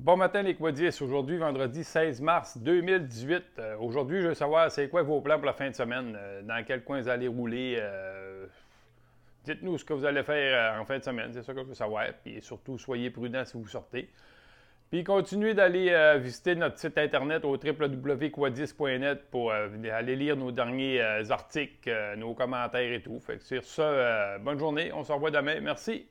Bon matin les Quadis, aujourd'hui vendredi 16 mars 2018. Euh, aujourd'hui, je veux savoir c'est quoi vos plans pour la fin de semaine, euh, dans quel coin vous allez rouler. Euh, dites-nous ce que vous allez faire en fin de semaine, c'est ça que je veux savoir. Puis surtout, soyez prudents si vous sortez. Puis continuez d'aller visiter notre site internet au www.quadis.net pour aller lire nos derniers articles, nos commentaires et tout. Fait que sur ça, bonne journée, on se revoit demain. Merci.